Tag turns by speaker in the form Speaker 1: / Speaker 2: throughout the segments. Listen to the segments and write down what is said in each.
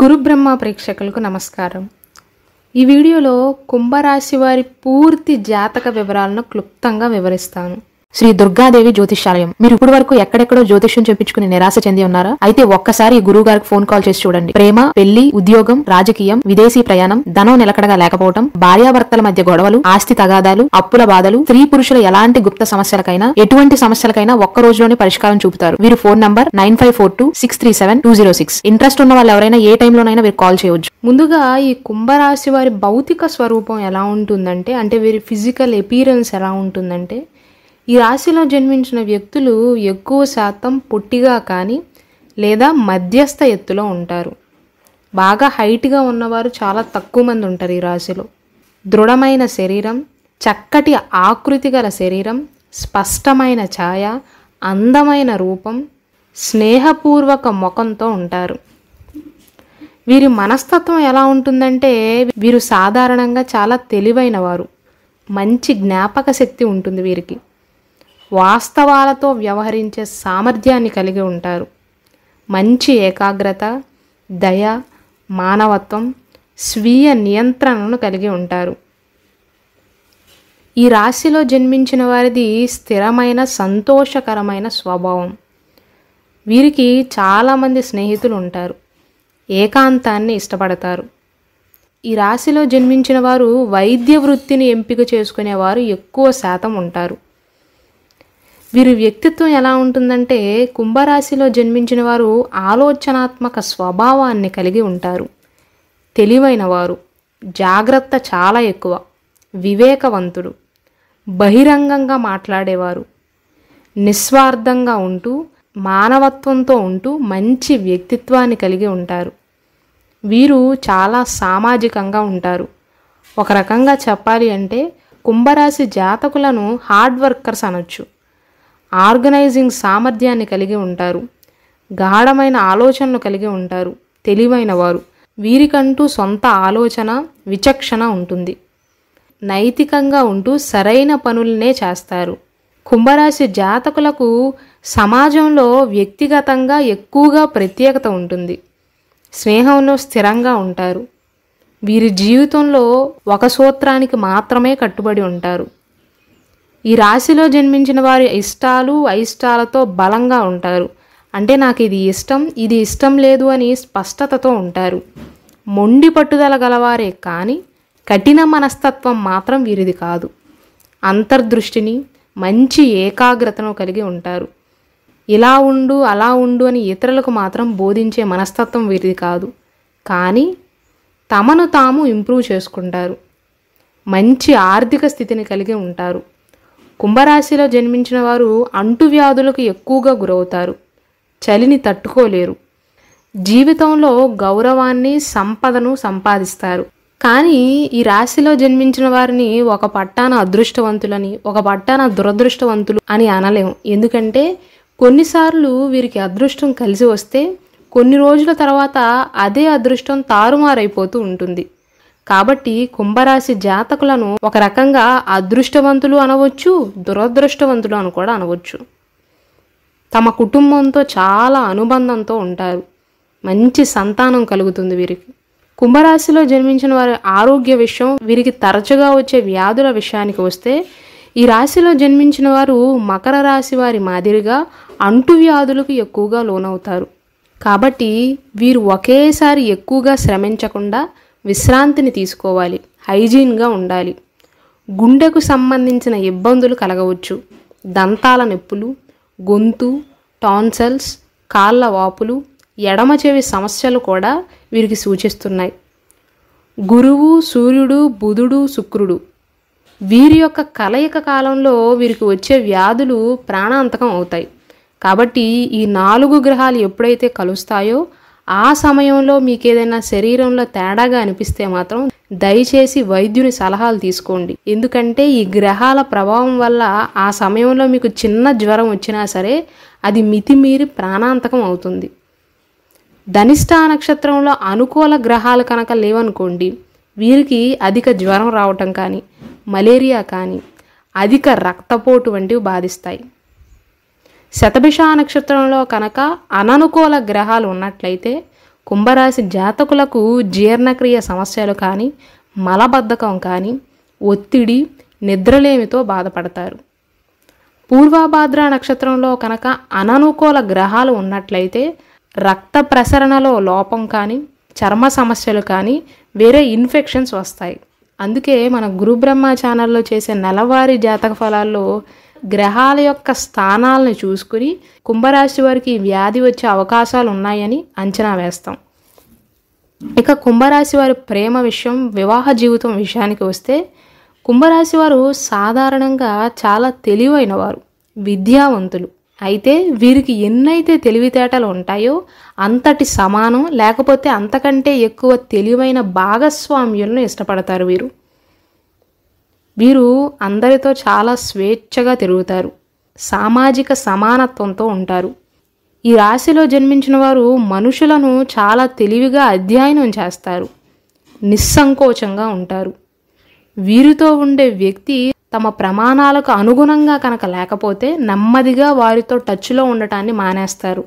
Speaker 1: గురుబ్రహ్మ ప్రేక్షకులకు నమస్కారం ఈ వీడియోలో కుంభరాశి వారి పూర్తి జాతక వివరాలను క్లుప్తంగా వివరిస్తాను శ్రీ దుర్గాదేవి జ్యోతిషాలయం మీరు ఇప్పటి వరకు ఎక్కడెక్కడో జ్యోతిష్యం చెప్పించుకుని నిరాశ చెంది ఉన్నారా అయితే ఒక్కసారి గురువు గారికి ఫోన్ కాల్ చేసి చూడండి ప్రేమ పెళ్లి ఉద్యోగం రాజకీయం విదేశీ ప్రయాణం ధనం నిలకడగా లేకపోవడం భార్యాభర్తల మధ్య గొడవలు ఆస్తి తగాదాలు అప్పుల బాధలు స్త్రీ పురుషుల ఎలాంటి గుప్త సమస్యలకైనా ఎటువంటి సమస్యలకైనా ఒక్క రోజులోనే పరిష్కారం చూపుతారు వీరు phone number nine five four two six three seven two zero six interest ఉన్న వాళ్ళు ఎవరైనా ఏ టైంలోనైనా వీరు కాల్ చేయవచ్చు ముందుగా ఈ కుంభరాశి వారి భౌతిక స్వరూపం ఎలా ఉంటుందంటే అంటే వీరి ఫిజికల్ ఎపీరెన్స్ ఎలా ఉంటుందంటే ఈ రాశిలో జన్మించిన వ్యక్తులు ఎక్కువ శాతం పొట్టిగా కానీ లేదా మధ్యస్థ ఎత్తులో ఉంటారు బాగా హైట్గా ఉన్నవారు చాలా తక్కువ మంది ఉంటారు ఈ రాశిలో దృఢమైన శరీరం చక్కటి ఆకృతి గల శరీరం స్పష్టమైన ఛాయ అందమైన రూపం స్నేహపూర్వక ముఖంతో ఉంటారు వీరి మనస్తత్వం ఎలా ఉంటుందంటే వీరు సాధారణంగా చాలా తెలివైన వారు మంచి జ్ఞాపక శక్తి ఉంటుంది వీరికి వాస్తవాలతో వ్యవహరించే సామర్థ్యాన్ని కలిగి ఉంటారు మంచి ఏకాగ్రత దయ మానవత్వం స్వీయ నియంత్రణను కలిగి ఉంటారు ఈ రాశిలో జన్మించిన వారిది స్థిరమైన సంతోషకరమైన స్వభావం వీరికి చాలామంది స్నేహితులు ఉంటారు ఏకాంతాన్ని ఇష్టపడతారు ఈ రాశిలో జన్మించిన వారు వైద్య వృత్తిని ఎంపిక చేసుకునేవారు ఎక్కువ శాతం ఉంటారు వీరి వ్యక్తిత్వం ఎలా ఉంటుందంటే కుంభరాశిలో జన్మించిన వారు ఆలోచనాత్మక స్వభావాన్ని కలిగి ఉంటారు తెలివైన వారు జాగ్రత్త చాలా ఎక్కువ వివేకవంతుడు బహిరంగంగా మాట్లాడేవారు నిస్వార్థంగా ఉంటూ మానవత్వంతో ఉంటూ మంచి వ్యక్తిత్వాన్ని కలిగి ఉంటారు వీరు చాలా సామాజికంగా ఉంటారు ఒక రకంగా చెప్పాలి అంటే కుంభరాశి జాతకులను హార్డ్ వర్కర్స్ అనొచ్చు ఆర్గనైజింగ్ సామర్థ్యాన్ని కలిగి ఉంటారు గాఢమైన ఆలోచనలు కలిగి ఉంటారు తెలివైన వారు వీరికంటూ సొంత ఆలోచన విచక్షణ ఉంటుంది నైతికంగా ఉంటూ సరైన పనులనే చేస్తారు కుంభరాశి జాతకులకు సమాజంలో వ్యక్తిగతంగా ఎక్కువగా ప్రత్యేకత ఉంటుంది స్నేహంలో స్థిరంగా ఉంటారు వీరి జీవితంలో ఒక సూత్రానికి మాత్రమే కట్టుబడి ఉంటారు ఈ రాశిలో జన్మించిన వారి ఇష్టాలు అయిష్టాలతో బలంగా ఉంటారు అంటే నాకు ఇది ఇష్టం ఇది ఇష్టం లేదు అని స్పష్టతతో ఉంటారు మొండి పట్టుదల గలవారే కానీ కఠిన మనస్తత్వం మాత్రం వీరిది కాదు అంతర్దృష్టిని మంచి ఏకాగ్రతను కలిగి ఉంటారు ఇలా ఉండు అలా ఉండు అని ఇతరులకు మాత్రం బోధించే మనస్తత్వం వీరిది కాదు కానీ తమను తాము ఇంప్రూవ్ చేసుకుంటారు మంచి ఆర్థిక స్థితిని కలిగి ఉంటారు కుంభరాశిలో జన్మించిన వారు అంటువ్యాధులకు ఎక్కువగా గురవుతారు చలిని తట్టుకోలేరు జీవితంలో గౌరవాన్ని సంపదను సంపాదిస్తారు కానీ ఈ రాశిలో జన్మించిన వారిని ఒక పట్టాన అదృష్టవంతులని ఒక పట్టాన దురదృష్టవంతులు అని అనలేము ఎందుకంటే కొన్నిసార్లు వీరికి అదృష్టం కలిసి వస్తే కొన్ని రోజుల తర్వాత అదే అదృష్టం తారుమారైపోతూ ఉంటుంది కాబట్టి కుంభరాశి జాతకులను ఒక రకంగా అదృష్టవంతులు అనవచ్చు దురదృష్టవంతులు అని కూడా అనవచ్చు తమ కుటుంబంతో చాలా అనుబంధంతో ఉంటారు మంచి సంతానం కలుగుతుంది వీరికి కుంభరాశిలో జన్మించిన వారి ఆరోగ్య విషయం వీరికి తరచుగా వచ్చే వ్యాధుల విషయానికి వస్తే ఈ రాశిలో జన్మించిన వారు మకర రాశి వారి మాదిరిగా అంటువ్యాధులకు ఎక్కువగా లోనవుతారు కాబట్టి వీరు ఒకేసారి ఎక్కువగా శ్రమించకుండా విశ్రాంతిని తీసుకోవాలి హైజీన్గా ఉండాలి గుండెకు సంబంధించిన ఇబ్బందులు కలగవచ్చు దంతాల నొప్పులు గొంతు టాన్సల్స్ కాళ్ళ వాపులు ఎడమ చెవి సమస్యలు కూడా వీరికి సూచిస్తున్నాయి గురువు సూర్యుడు బుధుడు శుక్రుడు వీరి యొక్క కలయిక కాలంలో వీరికి వచ్చే వ్యాధులు ప్రాణాంతకం అవుతాయి కాబట్టి ఈ నాలుగు గ్రహాలు ఎప్పుడైతే కలుస్తాయో ఆ సమయంలో మీకు ఏదైనా శరీరంలో తేడాగా అనిపిస్తే మాత్రం దయచేసి వైద్యుని సలహాలు తీసుకోండి ఎందుకంటే ఈ గ్రహాల ప్రభావం వల్ల ఆ సమయంలో మీకు చిన్న జ్వరం వచ్చినా సరే అది మితిమీరి ప్రాణాంతకం అవుతుంది ధనిష్టా నక్షత్రంలో అనుకూల గ్రహాలు కనుక లేవనుకోండి వీరికి అధిక జ్వరం రావటం కానీ మలేరియా కానీ అధిక రక్తపోటు వంటివి బాధిస్తాయి శతభిష నక్షత్రంలో కనుక అననుకూల గ్రహాలు ఉన్నట్లయితే కుంభరాశి జాతకులకు జీర్ణక్రియ సమస్యలు కానీ మలబద్ధకం కానీ ఒత్తిడి నిద్రలేమితో బాధపడతారు పూర్వభాద్ర నక్షత్రంలో కనుక అననుకూల గ్రహాలు ఉన్నట్లయితే రక్త ప్రసరణలో లోపం కానీ చర్మ సమస్యలు కానీ వేరే ఇన్ఫెక్షన్స్ వస్తాయి అందుకే మన గురుబ్రహ్మ ఛానల్లో చేసే నెలవారీ జాతక ఫలాల్లో గ్రహాల యొక్క స్థానాలను చూసుకుని కుంభరాశి వారికి వ్యాధి వచ్చే అవకాశాలు ఉన్నాయని అంచనా వేస్తాం ఇక కుంభరాశి వారి ప్రేమ విషయం వివాహ జీవితం విషయానికి వస్తే కుంభరాశి వారు సాధారణంగా చాలా తెలివైన వారు విద్యావంతులు అయితే వీరికి ఎన్నైతే తెలివితేటలు ఉంటాయో అంతటి సమానం లేకపోతే అంతకంటే ఎక్కువ తెలివైన భాగస్వామ్యులను ఇష్టపడతారు వీరు వీరు అందరితో చాలా స్వేచ్ఛగా తిరుగుతారు సామాజిక సమానత్వంతో ఉంటారు ఈ రాశిలో జన్మించిన వారు మనుషులను చాలా తెలివిగా అధ్యయనం చేస్తారు నిస్సంకోచంగా ఉంటారు వీరితో ఉండే వ్యక్తి తమ ప్రమాణాలకు అనుగుణంగా కనుక లేకపోతే నెమ్మదిగా వారితో టచ్లో ఉండటాన్ని మానేస్తారు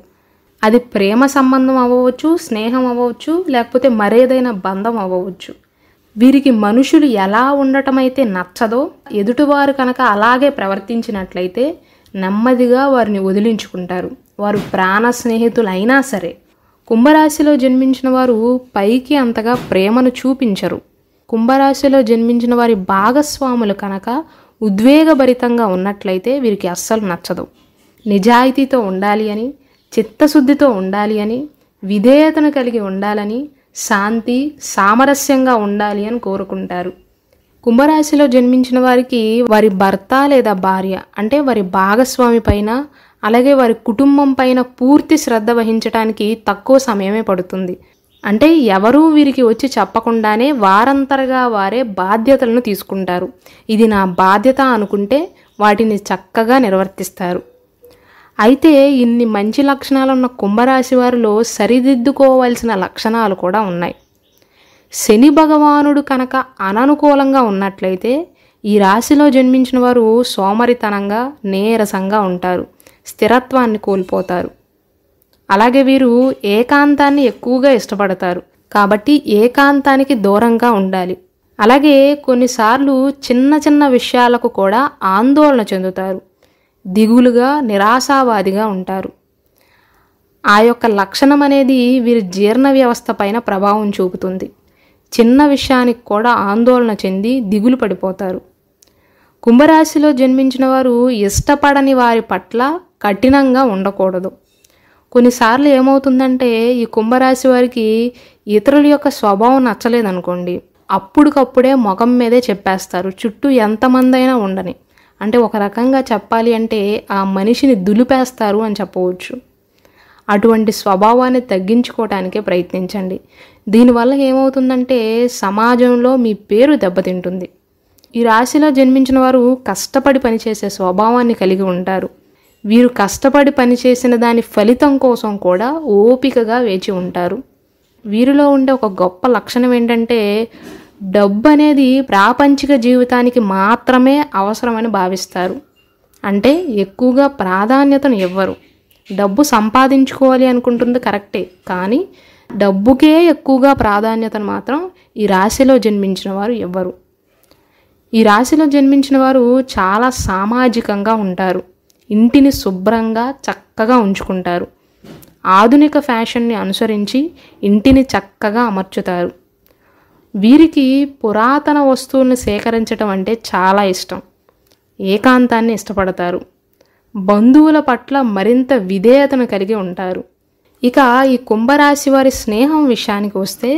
Speaker 1: అది ప్రేమ సంబంధం అవ్వవచ్చు స్నేహం అవ్వవచ్చు లేకపోతే మరేదైనా బంధం అవ్వవచ్చు వీరికి మనుషులు ఎలా ఉండటం అయితే నచ్చదో ఎదుటివారు కనుక అలాగే ప్రవర్తించినట్లయితే నెమ్మదిగా వారిని వదిలించుకుంటారు వారు ప్రాణ స్నేహితులైనా సరే కుంభరాశిలో జన్మించిన వారు పైకి అంతగా ప్రేమను చూపించరు కుంభరాశిలో జన్మించిన వారి భాగస్వాములు కనుక ఉద్వేగభరితంగా ఉన్నట్లయితే వీరికి అస్సలు నచ్చదు నిజాయితీతో ఉండాలి అని చిత్తశుద్ధితో ఉండాలి అని విధేయతను కలిగి ఉండాలని శాంతి సామరస్యంగా ఉండాలి అని కోరుకుంటారు కుంభరాశిలో జన్మించిన వారికి వారి భర్త లేదా భార్య అంటే వారి భాగస్వామి పైన అలాగే వారి కుటుంబం పైన పూర్తి శ్రద్ధ వహించడానికి తక్కువ సమయమే పడుతుంది అంటే ఎవరూ వీరికి వచ్చి చెప్పకుండానే వారంతరగా వారే బాధ్యతలను తీసుకుంటారు ఇది నా బాధ్యత అనుకుంటే వాటిని చక్కగా నిర్వర్తిస్తారు అయితే ఇన్ని మంచి లక్షణాలున్న కుంభరాశి వారిలో సరిదిద్దుకోవలసిన లక్షణాలు కూడా ఉన్నాయి శని భగవానుడు కనుక అననుకూలంగా ఉన్నట్లయితే ఈ రాశిలో జన్మించిన వారు సోమరితనంగా నీరసంగా ఉంటారు స్థిరత్వాన్ని కోల్పోతారు అలాగే వీరు ఏకాంతాన్ని ఎక్కువగా ఇష్టపడతారు కాబట్టి ఏకాంతానికి దూరంగా ఉండాలి అలాగే కొన్నిసార్లు చిన్న చిన్న విషయాలకు కూడా ఆందోళన చెందుతారు దిగులుగా నిరాశావాదిగా ఉంటారు ఆ యొక్క లక్షణం అనేది వీరి జీర్ణ వ్యవస్థ పైన ప్రభావం చూపుతుంది చిన్న విషయానికి కూడా ఆందోళన చెంది దిగులు పడిపోతారు కుంభరాశిలో జన్మించిన వారు ఇష్టపడని వారి పట్ల కఠినంగా ఉండకూడదు కొన్నిసార్లు ఏమవుతుందంటే ఈ కుంభరాశి వారికి ఇతరుల యొక్క స్వభావం నచ్చలేదనుకోండి అప్పటికప్పుడే ముఖం మీదే చెప్పేస్తారు చుట్టూ ఎంతమందైనా ఉండని అంటే ఒక రకంగా చెప్పాలి అంటే ఆ మనిషిని దులిపేస్తారు అని చెప్పవచ్చు అటువంటి స్వభావాన్ని తగ్గించుకోవటానికే ప్రయత్నించండి దీనివల్ల ఏమవుతుందంటే సమాజంలో మీ పేరు దెబ్బతింటుంది ఈ రాశిలో జన్మించిన వారు కష్టపడి పనిచేసే స్వభావాన్ని కలిగి ఉంటారు వీరు కష్టపడి పనిచేసిన దాని ఫలితం కోసం కూడా ఓపికగా వేచి ఉంటారు వీరిలో ఉండే ఒక గొప్ప లక్షణం ఏంటంటే డబ్బు అనేది ప్రాపంచిక జీవితానికి మాత్రమే అవసరమని భావిస్తారు అంటే ఎక్కువగా ప్రాధాన్యతను ఇవ్వరు డబ్బు సంపాదించుకోవాలి అనుకుంటుంది కరెక్టే కానీ డబ్బుకే ఎక్కువగా ప్రాధాన్యతను మాత్రం ఈ రాశిలో జన్మించిన వారు ఇవ్వరు ఈ రాశిలో జన్మించిన వారు చాలా సామాజికంగా ఉంటారు ఇంటిని శుభ్రంగా చక్కగా ఉంచుకుంటారు ఆధునిక ఫ్యాషన్ని అనుసరించి ఇంటిని చక్కగా అమర్చుతారు వీరికి పురాతన వస్తువులను సేకరించడం అంటే చాలా ఇష్టం ఏకాంతాన్ని ఇష్టపడతారు బంధువుల పట్ల మరింత విధేయతను కలిగి ఉంటారు ఇక ఈ కుంభరాశి వారి స్నేహం విషయానికి వస్తే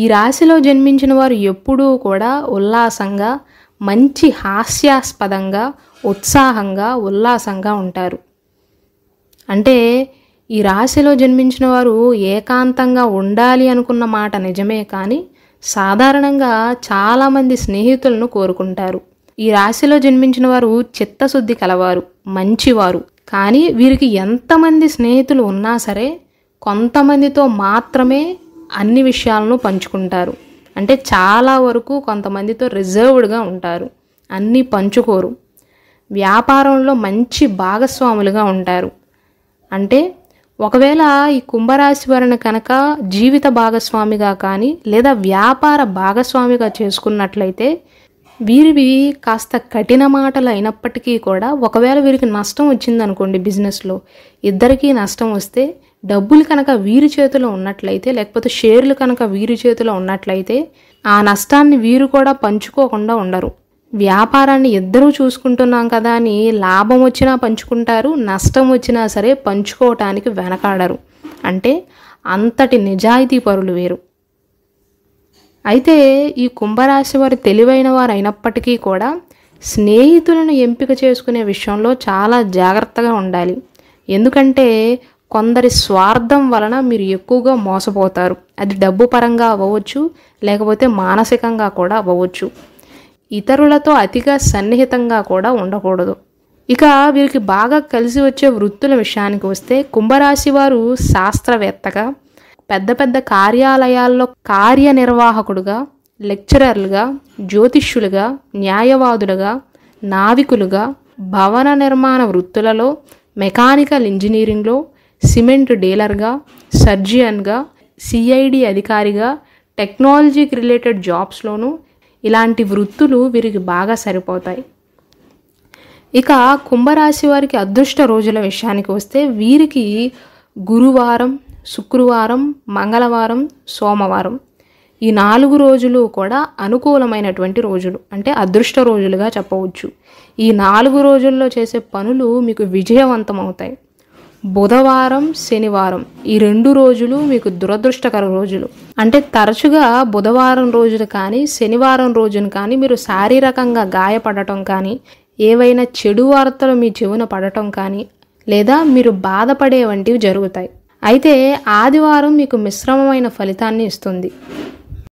Speaker 1: ఈ రాశిలో జన్మించిన వారు ఎప్పుడూ కూడా ఉల్లాసంగా మంచి హాస్యాస్పదంగా ఉత్సాహంగా ఉల్లాసంగా ఉంటారు అంటే ఈ రాశిలో జన్మించిన వారు ఏకాంతంగా ఉండాలి అనుకున్న మాట నిజమే కానీ సాధారణంగా చాలామంది స్నేహితులను కోరుకుంటారు ఈ రాశిలో జన్మించిన వారు చిత్తశుద్ధి కలవారు మంచివారు కానీ వీరికి ఎంతమంది స్నేహితులు ఉన్నా సరే కొంతమందితో మాత్రమే అన్ని విషయాలను పంచుకుంటారు అంటే చాలా వరకు కొంతమందితో రిజర్వ్డ్గా ఉంటారు అన్నీ పంచుకోరు వ్యాపారంలో మంచి భాగస్వాములుగా ఉంటారు అంటే ఒకవేళ ఈ కుంభరాశి వారిని కనుక జీవిత భాగస్వామిగా కానీ లేదా వ్యాపార భాగస్వామిగా చేసుకున్నట్లయితే వీరివి కాస్త కఠిన మాటలు అయినప్పటికీ కూడా ఒకవేళ వీరికి నష్టం వచ్చిందనుకోండి బిజినెస్లో ఇద్దరికీ నష్టం వస్తే డబ్బులు కనుక వీరి చేతిలో ఉన్నట్లయితే లేకపోతే షేర్లు కనుక వీరి చేతిలో ఉన్నట్లయితే ఆ నష్టాన్ని వీరు కూడా పంచుకోకుండా ఉండరు వ్యాపారాన్ని ఇద్దరూ చూసుకుంటున్నాం కదా అని లాభం వచ్చినా పంచుకుంటారు నష్టం వచ్చినా సరే పంచుకోవటానికి వెనకాడరు అంటే అంతటి నిజాయితీ పరులు వేరు అయితే ఈ కుంభరాశి వారు తెలివైన వారు అయినప్పటికీ కూడా స్నేహితులను ఎంపిక చేసుకునే విషయంలో చాలా జాగ్రత్తగా ఉండాలి ఎందుకంటే కొందరి స్వార్థం వలన మీరు ఎక్కువగా మోసపోతారు అది డబ్బు పరంగా అవ్వవచ్చు లేకపోతే మానసికంగా కూడా అవ్వవచ్చు ఇతరులతో అతిగా సన్నిహితంగా కూడా ఉండకూడదు ఇక వీరికి బాగా కలిసి వచ్చే వృత్తుల విషయానికి వస్తే కుంభరాశి వారు శాస్త్రవేత్తగా పెద్ద పెద్ద కార్యాలయాల్లో కార్యనిర్వాహకుడుగా లెక్చరర్లుగా జ్యోతిష్యులుగా న్యాయవాదులుగా నావికులుగా భవన నిర్మాణ వృత్తులలో మెకానికల్ ఇంజనీరింగ్లో సిమెంట్ డీలర్గా సర్జియన్గా సిఐడి అధికారిగా టెక్నాలజీకి రిలేటెడ్ జాబ్స్లోనూ ఇలాంటి వృత్తులు వీరికి బాగా సరిపోతాయి ఇక కుంభరాశి వారికి అదృష్ట రోజుల విషయానికి వస్తే వీరికి గురువారం శుక్రవారం మంగళవారం సోమవారం ఈ నాలుగు రోజులు కూడా అనుకూలమైనటువంటి రోజులు అంటే అదృష్ట రోజులుగా చెప్పవచ్చు ఈ నాలుగు రోజుల్లో చేసే పనులు మీకు విజయవంతం అవుతాయి బుధవారం శనివారం ఈ రెండు రోజులు మీకు దురదృష్టకర రోజులు అంటే తరచుగా బుధవారం రోజులు కానీ శనివారం రోజున కానీ మీరు శారీరకంగా గాయపడటం కానీ ఏవైనా చెడు వార్తలు మీ చెవున పడటం కానీ లేదా మీరు బాధపడే వంటివి జరుగుతాయి అయితే ఆదివారం మీకు మిశ్రమమైన ఫలితాన్ని ఇస్తుంది